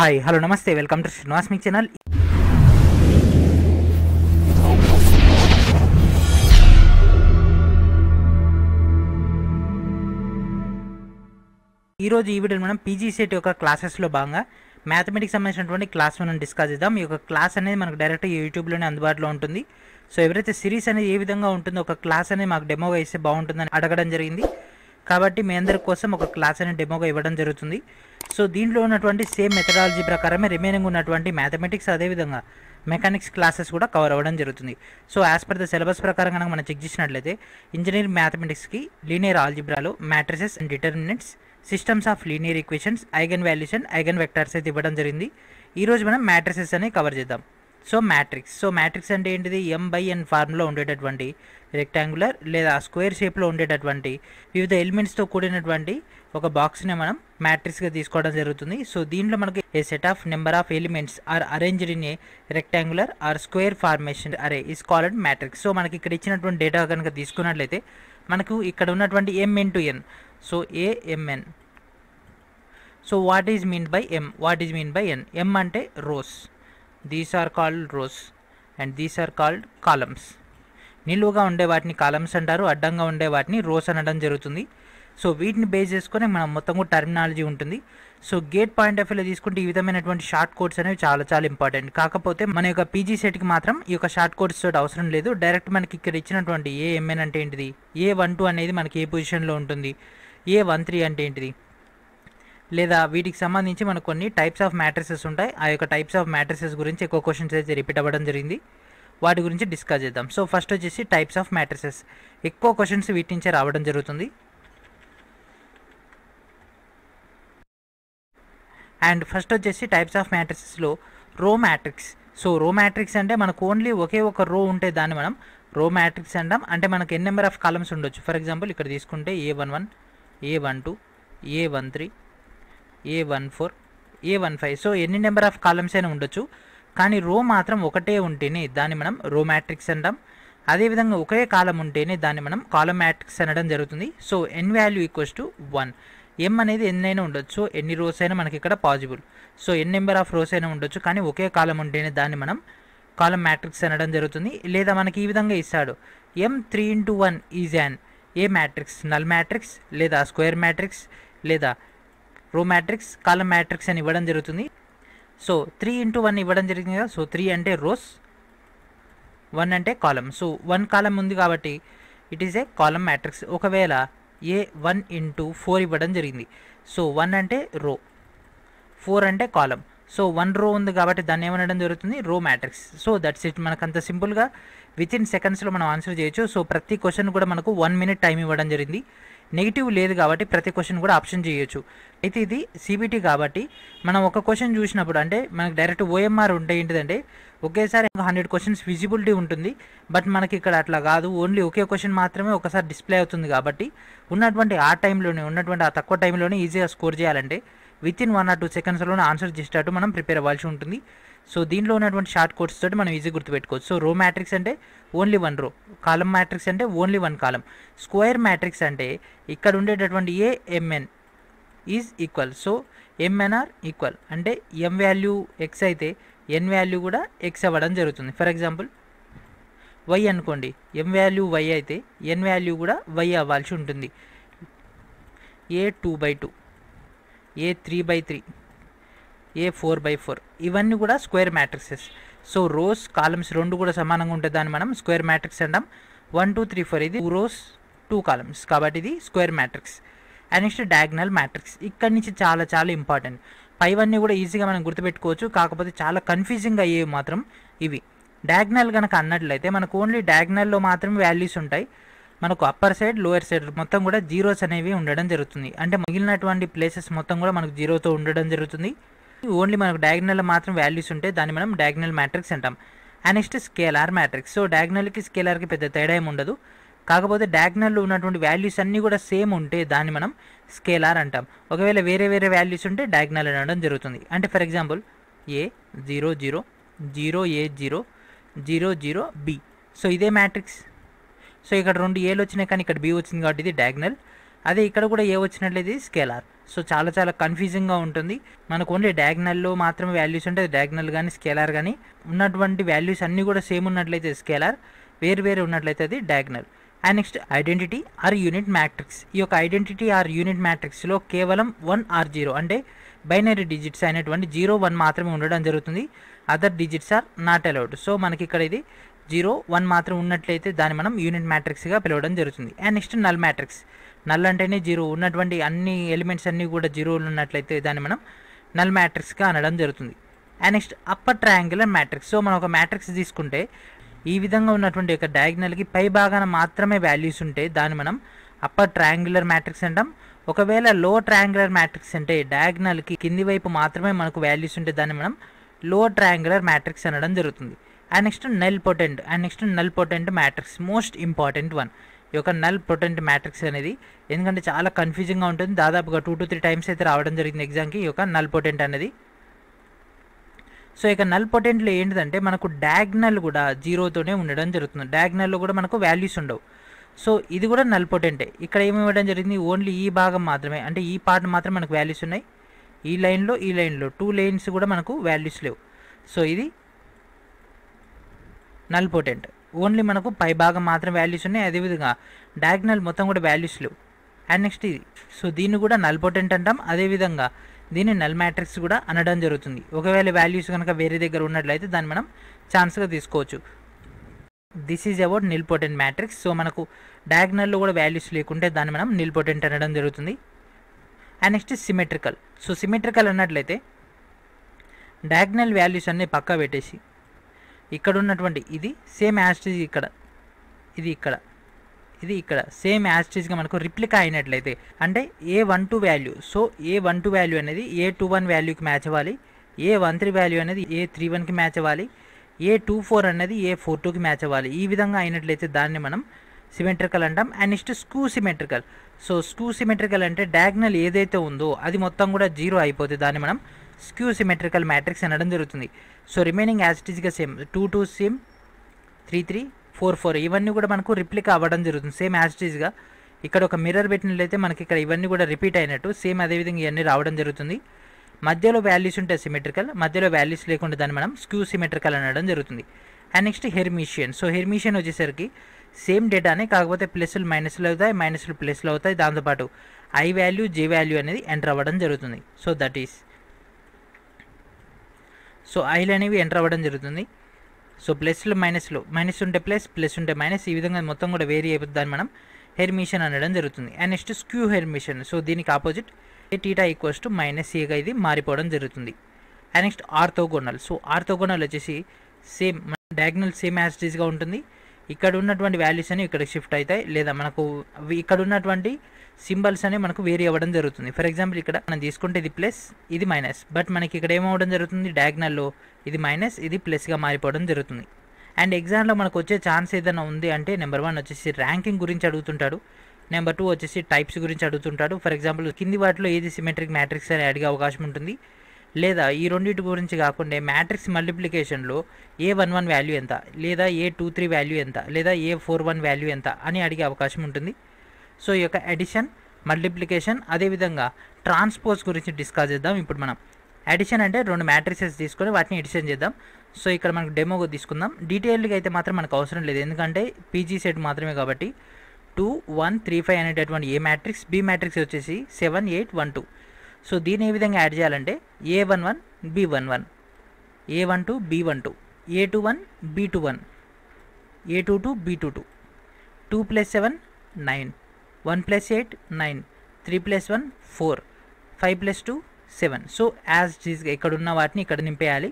hi hello నమస్తే welcome to Srinivas మీ channel ఈరోజు ఈ వీడియో మనం పీజీ సెట్ యొక్క క్లాసెస్లో భాగంగా మ్యాథమెటిక్స్ సంబంధించినటువంటి క్లాస్ మనం డిస్కస్ చేద్దాం ఈ యొక్క క్లాస్ అనేది మనకు డైరెక్ట్ యూట్యూబ్లోనే అందుబాటులో ఉంటుంది సో ఎవరైతే సిరీస్ అనేది ఏ విధంగా ఉంటుందో ఒక క్లాస్ అనేది మాకు డెమోగా ఇస్తే బాగుంటుందని అడగడం జరిగింది కాబట్టి మీ అందరి కోసం ఒక క్లాస్ అనేది డెమోగా ఇవ్వడం జరుగుతుంది సో దీంట్లో ఉన్నటువంటి సేమ్ మెథడాలజీ ప్రకారమే రిమైనింగ్ ఉన్నటువంటి మ్యాథమెటిక్స్ అదేవిధంగా మెకానిక్స్ క్లాసెస్ కూడా కవర్ అవ్వడం జరుగుతుంది so as per the syllabus ప్రకారం కనుక మనం చెక్ చేసినట్లయితే ఇంజనీరింగ్ మ్యాథమెటిక్స్కి లీనియర్ ఆల్జిబ్రాలో matrices and determinants systems of linear equations eigen values and eigen vectors అయితే ఇవ్వడం జరిగింది ఈరోజు మనం మ్యాట్రిసెస్ అనే కవర్ చేద్దాం సో మ్యాట్రిక్స్ సో మ్యాట్రిక్స్ అంటే ఏంటిది ఎం బై ఎన్ ఫార్మ్లో ఉండేటటువంటి రెక్టాంగులర్ లేదా స్క్వేర్ షేప్లో ఉండేటటువంటి వివిధ ఎలిమెంట్స్తో కూడినటువంటి ఒక బాక్స్ని మనం మ్యాట్రిక్స్గా తీసుకోవడం జరుగుతుంది సో దీంట్లో మనకి a set of number of elements are arranged in a rectangular or square formation array is called matrix so మనకి ఇక్కడ ఇచ్చినటువంటి డేటా కనుక తీసుకున్నట్లయితే మనకు ఇక్కడ ఉన్నటువంటి MN to N so AMN so what is mean by M what is mean by N M అంటే rows these are called rows and these are called columns నిలువుగా ఉండే వాటిని కాలమ్స్ అంటారు అడ్డంగా ఉండే వాటిని రోస్ అనడం జరుగుతుంది సో వీటిని బేస్ చేసుకొని మనం మొత్తం కూడా టర్మినాలజీ ఉంటుంది సో గేట్ పాయింట్ ఆఫ్ వ్యూలో తీసుకుంటే ఈ విధమైనటువంటి షార్ట్ కోడ్స్ అనేవి చాలా చాలా ఇంపార్టెంట్ కాకపోతే మన యొక్క పీజీ సెట్కి మాత్రం ఈ యొక్క షార్ట్ కోడ్స్ తోటి అవసరం లేదు డైరెక్ట్ మనకి ఇక్కడ ఇచ్చినటువంటి ఏ ఎంఎన్ అంటే ఏంటిది ఏ వన్ టూ అనేది మనకి ఏ పొజిషన్లో ఉంటుంది ఏ వన్ త్రీ అంటే ఏంటిది లేదా వీటికి సంబంధించి మనకు కొన్ని టైప్స్ ఆఫ్ మ్యాట్రసెస్ ఉంటాయి ఆ యొక్క టైప్స్ ఆఫ్ మ్యాట్రసెస్ గురించి ఎక్కువ క్వశ్చన్స్ అయితే రిపీట్ అవ్వడం జరిగింది వాటి గురించి డిస్కస్ చేద్దాం సో ఫస్ట్ వచ్చేసి టైప్స్ ఆఫ్ మ్యాట్రసెస్ ఎక్కువ క్వశ్చన్స్ వీటి నుంచే రావడం జరుగుతుంది అండ్ ఫస్ట్ వచ్చేసి టైప్స్ ఆఫ్ మ్యాట్రిక్స్లో రో మ్యాట్రిక్స్ సో రో మ్యాట్రిక్స్ అంటే మనకు ఓన్లీ ఒకే ఒక రో ఉంటే దాన్ని మనం రో మ్యాట్రిక్స్ అంటాం అంటే మనకు ఎన్ని నెంబర్ ఆఫ్ కాలమ్స్ ఉండొచ్చు ఫర్ ఎగ్జాంపుల్ ఇక్కడ తీసుకుంటే A one one A one two A one three A one four A one five so ఎన్ని నెంబర్ ఆఫ్ కాలమ్స్ అయినా ఉండొచ్చు కానీ రో మాత్రం ఒకటే ఉంటేనే దాన్ని మనం రో మ్యాట్రిక్స్ అంటాం అదేవిధంగా ఒకే కాలం ఉంటేనే దాన్ని మనం కాలం మ్యాట్రిక్స్ అనడం జరుగుతుంది so N value equals to one M అనేది ఎన్నైనా ఉండొచ్చు ఎన్ని రోస్ అయినా మనకి ఇక్కడ possible so N number of rows అయినా ఉండొచ్చు కానీ ఒకే కాలం ఉంటేనే దాన్ని మనం కాలం మ్యాట్రిక్స్ అనడం జరుగుతుంది లేదా మనకి ఈ విధంగా ఇస్తాడు M three into one is an A matrix null matrix లేదా స్క్వేర్ మ్యాట్రిక్స్ లేదా రో మ్యాట్రిక్స్ కాలం మ్యాట్రిక్స్ అని ఇవ్వడం జరుగుతుంది సో త్రీ ఇంటూ వన్ ఇవ్వడం జరిగింది కదా సో త్రీ అంటే రోస్ వన్ అంటే కాలం సో వన్ కాలం ఉంది కాబట్టి it is a column matrix ఒకవేళ ఏ వన్ ఇంటూ ఫోర్ ఇవ్వడం జరిగింది సో వన్ అంటే రో ఫోర్ అంటే కాలం సో వన్ రో ఉంది కాబట్టి దాన్ని ఏమనడం జరుగుతుంది రో మ్యాట్రిక్స్ సో దట్స్ ఇట్ మనకు అంత సింపుల్గా విత్ ఇన్ సెకండ్స్లో మనం ఆన్సర్ చేయొచ్చు సో ప్రతి క్వశ్చన్ కూడా మనకు వన్ మినిట్ టైం ఇవ్వడం జరిగింది నెగిటివ్ లేదు కాబట్టి ప్రతి క్వశ్చన్ కూడా ఆప్షన్ చేయొచ్చు అయితే ఇది సిబిటీ కాబట్టి మనం ఒక క్వశ్చన్ చూసినప్పుడు అంటే మనకు డైరెక్ట్ ఓఎంఆర్ ఉంటే ఏంటిదంటే ఒకేసారి హండ్రెడ్ క్వశ్చన్స్ విజిబిలిటీ ఉంటుంది బట్ మనకి ఇక్కడ అట్లా కాదు ఓన్లీ ఒకే క్వశ్చన్ మాత్రమే ఒకసారి డిస్ప్లే అవుతుంది కాబట్టి ఉన్నటువంటి ఆ టైంలోనే ఉన్నటువంటి ఆ తక్కువ టైంలోనే ఈజీగా స్కోర్ చేయాలంటే within one or two సెకండ్స్లోనే ఆన్సర్ చేసేటట్టు మనం ప్రిపేర్ అవ్వాల్సి ఉంటుంది సో దీనిలో ఉన్నటువంటి షార్ట్ కోడ్స్ తోటి మనం ఈజీ గుర్తుపెట్టుకోవచ్చు సో రో మ్యాట్రిక్స్ అంటే only one row column matrix అంటే only one column square matrix అంటే ఇక్కడ ఉండేటటువంటి A MN is equal so MN are equal అంటే ఎం వాల్యూ ఎక్స్ అయితే ఎన్ వాల్యూ కూడా ఎక్స్ అవ్వడం జరుగుతుంది ఫర్ ఎగ్జాంపుల్ వై అనుకోండి ఎం వాల్యూ వై అయితే ఎన్ వాల్యూ కూడా వై అవ్వాల్సి ఉంటుంది A two by two A three by three A four by four ఇవన్నీ కూడా square matrices so rows columns రెండు కూడా సమానంగా ఉంటుంది దాన్ని మనం స్క్వేర్ మ్యాట్రిక్స్ అంటాం వన్ టూ త్రీ ఫోర్ ఇది రోస్ టూ కాలమ్స్ కాబట్టి ఇది square matrix and next diagonal matrix ఇక్కడి నుంచి చాలా చాలా ఇంపార్టెంట్ పైవన్నీ కూడా ఈజీగా మనం గుర్తుపెట్టుకోవచ్చు కాకపోతే చాలా కన్ఫ్యూజింగ్ అయ్యేవి మాత్రం ఇవి డయాగ్నల్ కనుక అన్నట్లయితే మనకు ఓన్లీ డయాగ్నల్లో మాత్రం వాల్యూస్ ఉంటాయి మనకు అప్పర్ సైడ్ లోయర్ సైడ్ మొత్తం కూడా జీరోస్ అనేవి ఉండడం జరుగుతుంది అంటే మిగిలినటువంటి ప్లేసెస్ మొత్తం కూడా మనకు జీరోతో ఉండడం జరుగుతుంది ఓన్లీ మనకు డయాగ్నల్ మాత్రం వాల్యూస్ ఉంటాయి దాన్ని మనం డయాగ్నల్ మ్యాట్రిక్స్ అంటాం నెక్స్ట్ స్కేలార్ మ్యాట్రిక్స్ సో డయాగ్నల్కి స్కేలార్కి పెద్ద తేడా ఏమి ఉండదు కాకపోతే డయాగ్నల్లో ఉన్నటువంటి వాల్యూస్ అన్నీ కూడా సేమ్ ఉంటే దాన్ని మనం స్కేలార్ అంటాం ఒకవేళ వేరే వేరే వాల్యూస్ ఉంటే డయాగ్నల్ అనడం జరుగుతుంది అంటే for example A zero zero zero A zero zero zero B so ఇదే మ్యాట్రిక్స్ సో ఇక్కడ రెండు ఏలు వచ్చినాయి కానీ ఇక్కడ బి వచ్చింది కాబట్టి ఇది డయాగ్నల్ అదే ఇక్కడ కూడా ఏ వచ్చినట్లయితే స్కేలార్ సో చాలా చాలా కన్ఫ్యూజింగ్గా ఉంటుంది మనకు ఓన్లీ డయాగ్నల్లో మాత్రమే వాల్యూస్ ఉంటే అది డయాగ్నల్ కానీ స్కేలార్ కానీ ఉన్నటువంటి వాల్యూస్ అన్నీ కూడా సేమ్ ఉన్నట్లయితే స్కేలార్ వేరు వేరు ఉన్నట్లయితే అది diagonal and next identity or unit matrix ఈ యొక్క ఐడెంటిటీ ఆర్ యూనిట్ మ్యాట్రిక్స్లో కేవలం వన్ ఆర్ జీరో అంటే బైనరీ డిజిట్స్ అయినటువంటి జీరో వన్ మాత్రమే ఉండడం జరుగుతుంది other digits are not allowed so మనకి ఇక్కడ ఇది జీరో వన్ మాత్రం ఉన్నట్లయితే దాన్ని మనం యూనిట్ మ్యాట్రిక్స్గా పిలవడం జరుగుతుంది and next null matrix null అంటేనే జీరో ఉన్నటువంటి అన్ని ఎలిమెంట్స్ అన్నీ కూడా జీరోలు ఉన్నట్లయితే దాన్ని మనం నల్ మ్యాట్రిక్స్గా అనడం జరుగుతుంది and next upper triangular matrix so మనం ఒక మ్యాట్రిక్స్ తీసుకుంటే ఈ విధంగా ఉన్నటువంటి యొక్క డయాగ్నల్కి పై భాగాన మాత్రమే వాల్యూస్ ఉంటే దాన్ని మనం అప్పర్ ట్రయాంగులర్ మ్యాట్రిక్స్ అంటాం ఒకవేళ లో ట్రయాంగులర్ మ్యాట్రిక్స్ అంటే డయాగ్నల్కి కింది వైపు మాత్రమే మనకు వాల్యూస్ ఉంటే దాన్ని మనం లో ట్రయాంగులర్ మ్యాట్రిక్స్ అనడం జరుగుతుంది and next nilpotent and next nilpotent matrix most important one ఈ యొక్క నల్ పొటెంట్ మ్యాట్రిక్స్ అనేది ఎందుకంటే చాలా కన్ఫ్యూజింగ్గా ఉంటుంది దాదాపుగా టూ టు త్రీ టైమ్స్ అయితే రావడం జరిగింది ఎగ్జామ్కి ఈ యొక్క నల్ పొటెంట్ అనేది సో ఇక నల్ పొటెంట్లో ఏంటిదంటే మనకు డయాగ్నల్ కూడా జీరోతోనే ఉండడం జరుగుతుంది డయాగ్నల్లో కూడా మనకు వాల్యూస్ ఉండవు సో ఇది కూడా నల్ పొటెంటే ఇక్కడ ఏమి ఇవ్వడం జరిగింది ఓన్లీ ఈ భాగం మాత్రమే అంటే ఈ పార్ట్ మాత్రం మనకు వాల్యూస్ ఉన్నాయి ఈ లైన్లో ఈ లైన్లో టూ లైన్స్ కూడా మనకు వాల్యూస్ లేవు సో ఇది నల్ పొటెంట్ ఓన్లీ మనకు పై భాగం మాత్రం వాల్యూస్ ఉన్నాయి అదేవిధంగా డయాగ్నల్ మొత్తం కూడా వాల్యూస్ లేవు అండ్ నెక్స్ట్ ఇది సో దీన్ని కూడా నల్ పొటెంట్ అంటాం అదేవిధంగా దీన్ని నల్ మ్యాట్రిక్స్ కూడా అనడం జరుగుతుంది ఒకవేళ వాల్యూస్ కనుక వేరే దగ్గర ఉన్నట్లయితే దాన్ని మనం ఛాన్స్గా తీసుకోవచ్చు this is about nilpotent matrix so మనకు డయాగ్నల్లో కూడా వాల్యూస్ లేకుంటే దాన్ని మనం నిల్పోటెంట్ అనడం జరుగుతుంది and next symmetrical so symmetrical అన్నట్లయితే డయాగ్నల్ వాల్యూస్ అన్నీ పక్క పెట్టేసి ఇక్కడ ఉన్నటువంటి ఇది సేమ్ యాస్టిజ్ ఇక్కడ ఇది ఇక్కడ ఇది ఇక్కడ సేమ్ యాస్టేజ్గా మనకు రిప్లికా అయినట్లయితే అంటే A one two value so A one two value అనేది ఏ టూ వన్ వాల్యూకి మ్యాచ్ అవ్వాలి ఏ వన్ త్రీ వాల్యూ అనేది ఏ త్రీ వన్కి మ్యాచ్ అవ్వాలి ఏ టూ ఫోర్ అనేది ఏ ఫోర్ టూకి మ్యాచ్ అవ్వాలి ఈ విధంగా అయినట్లయితే దాన్ని మనం సిమెట్రికల్ అంటాం and next skew symmetrical so skew symmetrical అంటే డయాగ్నల్ ఏదైతే ఉందో అది మొత్తం కూడా జీరో అయిపోతే దాన్ని మనం స్క్యూ సిమెట్రికల్ మ్యాట్రిక్స్ అనడం జరుగుతుంది సో రిమైనింగ్ యాజిటీజ్గా same two two same three three four four ఇవన్నీ కూడా మనకు రిప్లిక్ అవ్వడం జరుగుతుంది సేమ్ యాజ్టీజ్గా ఇక్కడ ఒక మిర్రర్ పెట్టినట్లయితే మనకి ఇక్కడ ఇవన్నీ కూడా రిపీట్ అయినట్టు సేమ్ అదేవిధంగా ఇవన్నీ రావడం జరుగుతుంది మధ్యలో వాల్యూస్ ఉంటే సిమెట్రికల్ మధ్యలో వాల్యూస్ లేకుండా దాన్ని మనం స్క్యూ సిమెట్రికల్ అనడం జరుగుతుంది and next Hermitian so Hermitian వచ్చేసరికి సేమ్ డేటానే కాకపోతే ప్లస్లు మైనస్లు అవుతాయి మైనస్లు ప్లస్లు అవుతాయి దాంతోపాటు ఐ వాల్యూ జే వాల్యూ అనేది ఎంటర్ అవ్వడం జరుగుతుంది సో దట్ ఈస్ సో ఐలు అనేవి ఎంటర్ అవ్వడం జరుగుతుంది సో ప్లస్లు మైనస్లు మైనస్ ఉంటే ప్లస్ ప్లస్ ఉంటే మైనస్ ఈ విధంగా మొత్తం కూడా వేరీ అయిపోతుంది మనం హెర్మిషన్ అనడం జరుగుతుంది and next skew Hermitian so దీనికి opposite theta equals to minus ఏగా ఇది మారిపోవడం జరుగుతుంది and next orthogonal so orthogonal వచ్చేసి సేమ్ డయాగ్నల్ సేమ్ యాస్టీస్గా ఉంటుంది ఇక్కడ ఉన్నటువంటి వాల్యూస్ అని ఇక్కడ షిఫ్ట్ అవుతాయి లేదా మనకు ఇక్కడ ఉన్నటువంటి సింబల్స్ అనేవి మనకు వేరీ అవ్వడం జరుగుతుంది ఫర్ ఎగ్జాంపుల్ ఇక్కడ మనం తీసుకుంటే ఇది ప్లస్ ఇది మైనస్ బట్ మనకి ఇక్కడ ఏమవడం జరుగుతుంది డయాగ్నల్లో ఇది మైనస్ ఇది ప్లస్గా మారిపోవడం జరుగుతుంది అండ్ ఎగ్జామ్లో మనకు వచ్చే ఛాన్స్ ఏదైనా ఉంది అంటే నెంబర్ వన్ వచ్చేసి ర్యాంకింగ్ గురించి అడుగుతుంటాడు నెంబర్ టూ వచ్చేసి టైప్స్ గురించి అడుగుతుంటాడు ఫర్ ఎగ్జాంపుల్ కింది వాటిలో ఏది సిమెట్రిక్ మ్యాట్రిక్స్ అని అడిగే అవకాశం ఉంటుంది లేదా ఈ రెండింటి గురించి కాకుండా మ్యాట్రిక్స్ మల్టిప్లికేషన్లో ఏ వన్ వన్ వాల్యూ ఎంత లేదా ఏ టూ త్రీ వాల్యూ ఎంత లేదా ఏ ఫోర్ వన్ వాల్యూ ఎంత అని అడిగే అవకాశం ఉంటుంది సో ఈ యొక్క ఎడిషన్ మల్టిప్లికేషన్ అదేవిధంగా ట్రాన్స్పోజ్ గురించి డిస్కస్ చేద్దాం ఇప్పుడు మనం ఎడిషన్ అంటే రెండు మ్యాట్రిసెస్ తీసుకొని వాటిని ఎడిషన్ చేద్దాం సో ఇక్కడ మనకు డెమో తీసుకుందాం డీటెయిల్గా అయితే మాత్రం మనకు అవసరం లేదు ఎందుకంటే పీజీ సెట్ మాత్రమే కాబట్టి టూ వన్ త్రీ ఫైవ్ అనేటటువంటి ఏ మ్యాట్రిక్స్ బి మ్యాట్రిక్స్ వచ్చేసి seven eight one two so దీన్ని ఏ విధంగా యాడ్ చేయాలంటే A one one B one one A one two B one two A two one B two one A two two B two two two plus seven nine one plus eight nine three plus one four five plus two seven so as ఇక్కడ ఇక్కడున్న వాటిని ఇక్కడ నింపేయాలి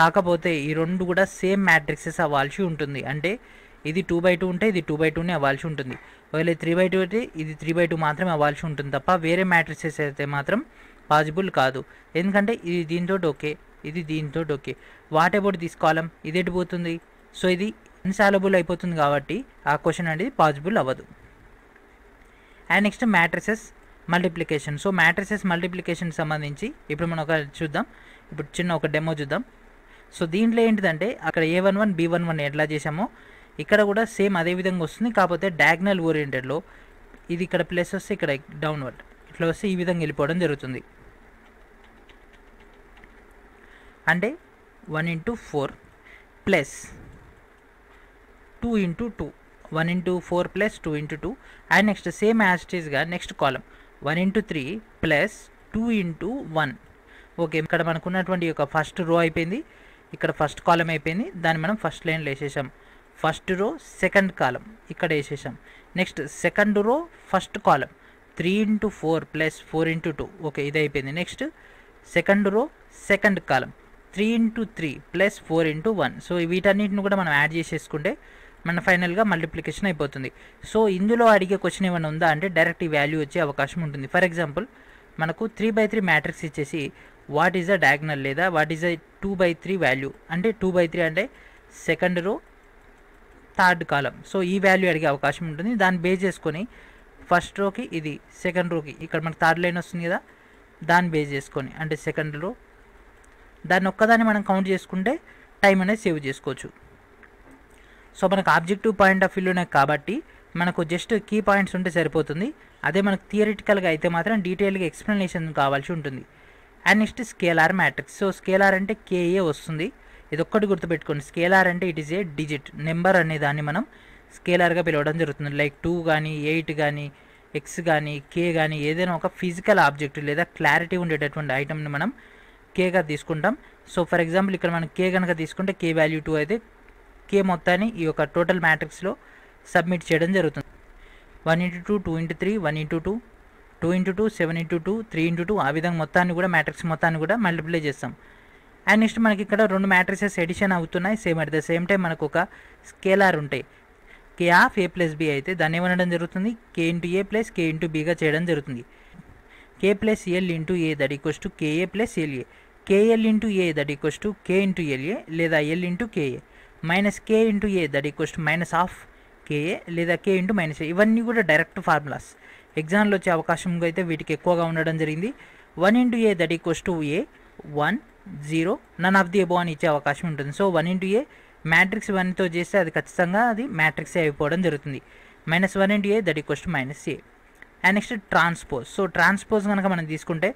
కాకపోతే ఈ రెండు కూడా same matrixes అవ్వాల్సి ఉంటుంది అంటే ఇది టూ బై టూ ఉంటే ఇది టూ బై టూనే అవ్వాల్సి ఉంటుంది ఒకవేళ త్రీ బై టూ అయితే ఇది త్రీ బై టూ మాత్రమే అవ్వాల్సి ఉంటుంది తప్ప వేరే మ్యాట్రిక్సెస్ అయితే మాత్రం పాజిబుల్ కాదు ఎందుకంటే ఇది దీంతో ఓకే ఇది దీంతో okay what about this column ఇదేటి పోతుంది సో ఇది ఇన్సాలబుల్ అయిపోతుంది కాబట్టి ఆ క్వశ్చన్ అనేది పాజిబుల్ అవ్వదు and next matrices multiplication so matrices multiplication సంబంధించి ఇప్పుడు మనం ఒక చూద్దాం ఇప్పుడు చిన్న ఒక డెమో చూద్దాం సో దీంట్లో ఏంటిదంటే అక్కడ A one one B one one ఎట్లా చేసామో ఇక్కడ కూడా సేమ్ అదే విధంగా వస్తుంది కాకపోతే డయాగ్నల్ ఓరియంటెడ్లో ఇది ఇక్కడ ప్లస్ వస్తే ఇక్కడ డౌన్వర్డ్ ఇట్లా వస్తే ఈ విధంగా వెళ్ళిపోవడం జరుగుతుంది అంటే one into four plus two into two one into four plus two into two and next same యాస్టీస్గా next column one into three plus two into one okay ఇక్కడ మనకున్నటువంటి యొక్క ఫస్ట్ రో అయిపోయింది ఇక్కడ ఫస్ట్ కాలం అయిపోయింది దాన్ని మనం ఫస్ట్ లైన్లో వేసేసాం ఫస్ట్ రో సెకండ్ కాలం ఇక్కడ వేసేసాం next second row first column three into four plus four into two okay ఇది అయిపోయింది next second row second column three into three plus four into one so వీటన్నిటిని కూడా మనం add చేసేసుకుంటే మన ఫైనల్గా మల్టిప్లికేషన్ అయిపోతుంది సో ఇందులో అడిగే క్వశ్చన్ ఏమైనా ఉందా అంటే డైరెక్ట్ ఈ వాల్యూ వచ్చే అవకాశం ఉంటుంది ఫర్ ఎగ్జాంపుల్ మనకు త్రీ బై త్రీ మ్యాట్రిక్స్ ఇచ్చేసి వాట్ ఈజ్ అ డయాగ్నల్ లేదా what is a two by three value అంటే టూ బై త్రీ అంటే second row third column so ఈ వాల్యూ అడిగే అవకాశం ఉంటుంది దాన్ని బేస్ చేసుకొని ఫస్ట్ రోకి ఇది సెకండ్ రోకి ఇక్కడ మనకు థర్డ్ లైన్ వస్తుంది కదా దాన్ని బేస్ చేసుకొని అంటే సెకండ్ రో దాన్ని ఒక్కదాన్ని మనం కౌంట్ చేసుకుంటే టైం అనేది సేవ్ చేసుకోవచ్చు సో మనకు ఆబ్జెక్టివ్ పాయింట్ ఆఫ్ ఉన్నాయి కాబట్టి మనకు జస్ట్ కీ పాయింట్స్ ఉంటే సరిపోతుంది అదే మనకు థియరిటికల్గా అయితే మాత్రం డీటెయిల్గా ఎక్స్ప్లెనేషన్ కావాల్సి ఉంటుంది and next scalar matrix so scalar అంటే కేఏ వస్తుంది ఇది ఒక్కటి గుర్తుపెట్టుకోండి స్కేలార్ అంటే it is a digit number అనే దాన్ని మనం స్కేలార్గా పిలవడం జరుగుతుంది లైక్ టూ కానీ ఎయిట్ కానీ ఎక్స్ కానీ కే కానీ ఏదైనా ఒక ఫిజికల్ ఆబ్జెక్ట్ లేదా క్లారిటీ ఉండేటటువంటి ఐటమ్ని మనం కేగా తీసుకుంటాం సో ఫర్ ఎగ్జాంపుల్ ఇక్కడ మనం కే కనుక తీసుకుంటే కే వాల్యూ టూ అయితే కే మొత్తాన్ని ఈ యొక్క టోటల్ మ్యాట్రిక్స్లో సబ్మిట్ చేయడం జరుగుతుంది one into two two into three one into two two into two seven into two three into two ఆ విధంగా మొత్తాన్ని కూడా మ్యాట్రిక్స్ మొత్తాన్ని కూడా మల్టిప్లై చేస్తాం అండ్ నెక్స్ట్ మనకి ఇక్కడ రెండు మ్యాట్రిసెస్ ఎడిషన్ అవుతున్నాయి same at the same time మనకు ఒక స్కేలార్ ఉంటాయి K of A plus B అయితే దాన్ని ఏమనడం జరుగుతుంది K into A plus K into బీగా చేయడం జరుగుతుంది K plus L into A that equals to KA plus LA KL into A that equals to K into LA లేదా L into KA minus K into A that equals to minus of KA లేదా కే into minus ఏ ఇవన్నీ కూడా direct formulas ఎగ్జామ్లో వచ్చే అవకాశం అయితే వీటికి ఎక్కువగా ఉండడం జరిగింది one into A that equals to A one zero none of the above అని ఇచ్చే అవకాశం ఉంటుంది so one into A matrix వన్తో చేస్తే అది ఖచ్చితంగా అది మ్యాట్రిక్స్ అయిపోవడం జరుగుతుంది minus one into A that equals to minus A and next transpose so transpose కనుక మనం తీసుకుంటే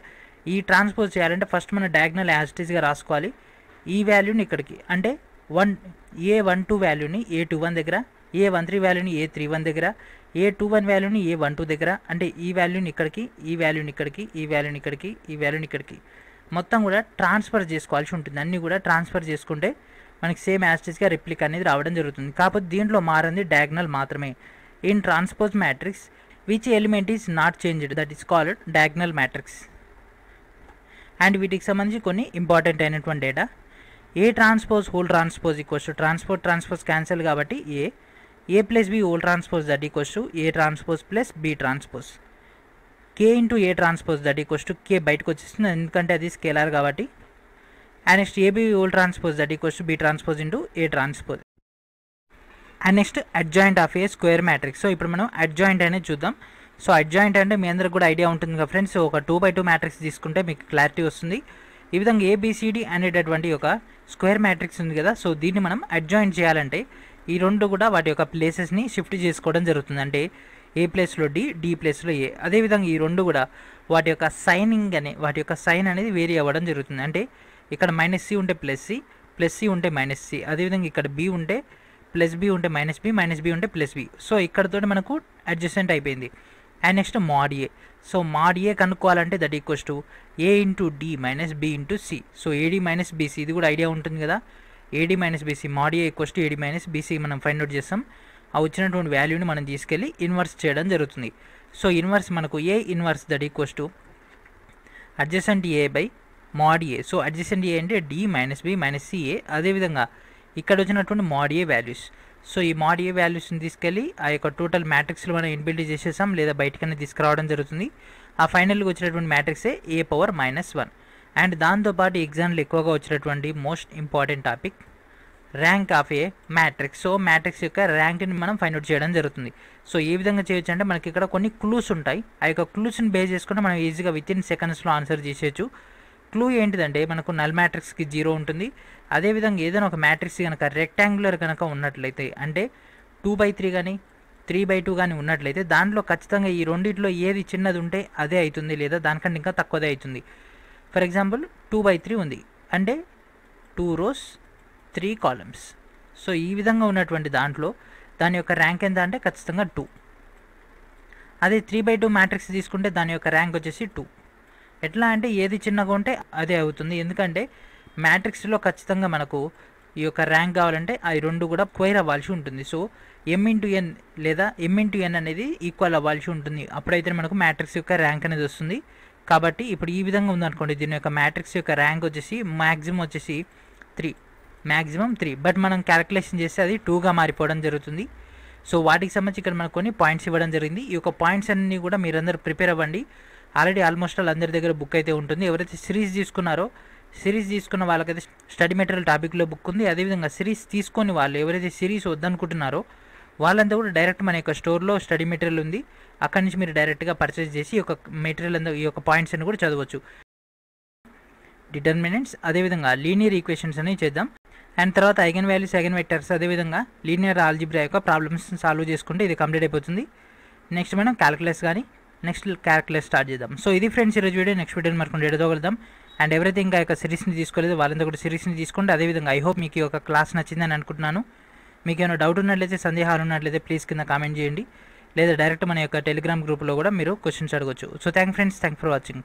ఈ ట్రాన్స్పోజ్ చేయాలంటే ఫస్ట్ మనం డయాగ్నల్ యాజిటీస్గా రాసుకోవాలి ఈ e వాల్యూని ఇక్కడికి అంటే వన్ ఏ వన్ టూ వాల్యూని ఏ టూ వన్ దగ్గర ఏ వన్ త్రీ వాల్యూని ఏ త్రీ వన్ దగ్గర ఏ టూ వన్ వాల్యూని ఏ వన్ టూ దగ్గర అంటే ఈ వాల్యూని ఇక్కడికి ఈ వాల్యూని ఇక్కడికి ఈ వాల్యూని ఇక్కడికి ఈ వాల్యూని ఇక్కడికి మొత్తం కూడా ట్రాన్స్ఫర్ చేసుకోవాల్సి ఉంటుంది అన్నీ కూడా ట్రాన్స్ఫర్ చేసుకుంటే మనకి సేమ్ యాస్టిస్గా రిప్లిక్ అనేది రావడం జరుగుతుంది కాకపోతే దీంట్లో మారింది డయాగ్నల్ మాత్రమే in transpose matrix which element is not changed that is called diagonal matrix and వీటికి సంబంధించి కొన్ని ఇంపార్టెంట్ అయినటువంటి data A transpose whole transpose equals to transport transpose cancel కాబట్టి A A plus B whole transpose that equals to A transpose plus B transpose K into A transpose that equals to K బయటకు వచ్చేస్తుంది ఎందుకంటే అది scalar కాబట్టి and next AB whole transpose that equals to be transpose into A transpose and next adjoint of A square matrix so ఇప్పుడు మనం adjoint అనేది చూద్దాం so adjoint అంటే మీ అందరికి కూడా ఐడియా ఉంటుంది కదా ఫ్రెండ్స్ ఒక టూ బై టూ మ్యాట్రిక్స్ తీసుకుంటే మీకు క్లారిటీ వస్తుంది ఈ విధంగా ఏబిసిడి అనేటటువంటి ఒక స్క్వేర్ మ్యాట్రిక్స్ ఉంది కదా సో దీన్ని మనం అడ్జాయింట్ చేయాలంటే ఈ రెండు కూడా వాటి యొక్క ప్లేసెస్ని షిఫ్ట్ చేసుకోవడం జరుగుతుంది అంటే ఏ ప్లేస్లో డి డి ప్లేస్లో ఏ అదేవిధంగా ఈ రెండు కూడా వాటి యొక్క సైనింగ్ అనే వాటి యొక్క సైన్ అనేది వేరీ అవ్వడం జరుగుతుంది అంటే ఇక్కడ మైనస్ సి ఉంటే ప్లస్ సి ప్లస్ సి ఉంటే మైనస్ సి అదేవిధంగా ఇక్కడ బి ఉంటే ప్లస్ బి ఉంటే మైనస్ బి మైనస్ బి ఉంటే ప్లస్ బి సో ఇక్కడతో మనకు అడ్జస్టెంట్ అయిపోయింది and next mod A so mod A కనుక్కోవాలంటే that equals to A into D minus B into C so AD minus BC ఇది కూడా idea ఉంటుంది కదా AD minus BC mod A equals to AD minus BC మనం find out చేస్తాం ఆ వచ్చినటువంటి వాల్యూని మనం తీసుకెళ్ళి ఇన్వర్స్ చేయడం జరుగుతుంది సో ఇన్వర్స్ మనకు A inverse that equals to adjacent A by mod A so adjacent A అంటే D minus B minus CA అదేవిధంగా ఇక్కడ వచ్చినటువంటి మాడ్ ఏ వాల్యూస్ సో ఈ మాడ్ ఏ వాల్యూస్ని తీసుకెళ్ళి ఆ యొక్క టోటల్ మ్యాట్రిక్స్లో మనం ఇన్బిల్డ్ చేసేసాం లేదా బయటకన్నా తీసుకురావడం జరుగుతుంది ఆ ఫైనల్గా వచ్చినటువంటి మ్యాట్రిక్సే A power minus one and దాంతోపాటు ఎగ్జామ్లో ఎక్కువగా వచ్చినటువంటి most important topic rank of A matrix so matrix యొక్క ర్యాంక్ని మనం ఫైండ్ అవుట్ చేయడం జరుగుతుంది సో ఏ విధంగా చేయొచ్చు అంటే మనకి ఇక్కడ కొన్ని క్లూస్ ఉంటాయి ఆ యొక్క క్లూస్ని బేస్ చేసుకుంటే మనం ఈజీగా విత్ ఇన్ సెకండ్స్లో ఆన్సర్ చేసేయచ్చు క్లూ ఏంటిదంటే మనకు నల్ మ్యాట్రిక్స్కి జీరో ఉంటుంది అదేవిధంగా ఏదైనా ఒక మ్యాట్రిక్స్ కనుక రెక్టాంగులర్ కనుక ఉన్నట్లయితే అంటే టూ బై త్రీ కానీ త్రీ బై టూ కానీ ఉన్నట్లయితే దాంట్లో ఖచ్చితంగా ఈ రెండిట్లో ఏది చిన్నది ఉంటే అదే అవుతుంది లేదా దానికంటే ఇంకా తక్కువదే అవుతుంది for example two by three ఉంది అంటే two rows three columns so ఈ విధంగా ఉన్నటువంటి దాంట్లో దాని యొక్క ర్యాంక్ ఎంత అంటే ఖచ్చితంగా టూ అదే త్రీ బై టూ మ్యాట్రిక్స్ తీసుకుంటే దాని యొక్క ర్యాంక్ వచ్చేసి టూ ఎట్లా అంటే ఏది చిన్నగా ఉంటే అదే అవుతుంది ఎందుకంటే మ్యాట్రిక్స్లో ఖచ్చితంగా మనకు ఈ యొక్క ర్యాంక్ కావాలంటే అవి రెండు కూడా క్వైర్ అవ్వాల్సి ఉంటుంది సో ఎం ఇంటూ ఎన్ లేదా ఎం ఇంటూ ఎన్ అనేది ఈక్వల్ అవ్వాల్సి ఉంటుంది అప్పుడైతే మనకు మ్యాట్రిక్స్ యొక్క ర్యాంక్ అనేది వస్తుంది కాబట్టి ఇప్పుడు ఈ విధంగా ఉందనుకోండి దీని యొక్క మ్యాట్రిక్స్ యొక్క ర్యాంక్ వచ్చేసి మ్యాక్సిమం వచ్చేసి త్రీ మ్యాక్సిమం త్రీ బట్ మనం క్యాలిక్యులేషన్ చేస్తే అది టూగా మారిపోవడం జరుగుతుంది సో వాటికి సంబంధించి ఇక్కడ మనకు కొన్ని పాయింట్స్ ఇవ్వడం జరిగింది ఈ యొక్క పాయింట్స్ అన్నీ కూడా మీరందరూ ప్రిపేర్ అవ్వండి ఆల్రెడీ ఆల్మోస్ట్ ఆల్ అందరి దగ్గర బుక్ అయితే ఉంటుంది ఎవరైతే సిరీస్ తీసుకున్నారో సిరీస్ తీసుకున్న వాళ్ళకైతే స్టడీ మెటీరియల్ టాపిక్లో బుక్ ఉంది అదేవిధంగా సిరీస్ తీసుకొని వాళ్ళు ఎవరైతే సిరీస్ వద్దనుకుంటున్నారో వాళ్ళంతా కూడా డైరెక్ట్ మన యొక్క స్టోర్లో స్టడీ మెటీరియల్ ఉంది అక్కడి నుంచి మీరు డైరెక్ట్గా పర్చేస్ చేసి ఒక మెటీరియల్ అంతా ఈ యొక్క పాయింట్స్ అని కూడా చదవచ్చు డిటర్మినెంట్స్ అదేవిధంగా లీనియర్ ఈక్వేషన్స్ అనేవి చేద్దాం అండ్ తర్వాత ఐగన్ వాల్యూస్ ఐగన్ వెక్టర్స్ అదేవిధంగా లీనియర్ ఆల్జిబ్రా యొక్క ప్రాబ్లమ్స్ సాల్వ్ చేసుకుంటే ఇది కంప్లీట్ అయిపోతుంది నెక్స్ట్ మనం క్యాలిక్యులస్ కానీ నెక్స్ట్ క్యాల్కులేట్ స్టార్ట్ చేద్దాం సో ఇది ఫ్రెండ్స్ ఈరోజు వీడియో నెక్స్ట్ వీడియో మరికొండ ఎడదోగలుగుదాం అండ్ ఎవరైతే ఇంకా యొక్క సిరీస్ని తీసుకోలేదు వాళ్ళంతా కూడా సిరీస్ని తీసుకోండి అదేవిధంగా ఐ హోప్ మీకు ఈ యొక్క క్లాస్ నచ్చిందని అనుకుంటున్నాను మీకు ఏమైనా డౌట్ ఉన్నట్లయితే సందేహాలు ఉన్నట్లయితే ప్లీజ్ కింద కామెంట్ చేయండి లేదా డైరెక్ట్ మన యొక్క టెలిగ్రామ్ గ్రూప్లో కూడా మీరు క్వశ్చన్స్ అడగచ్చు so thank friends thank for watching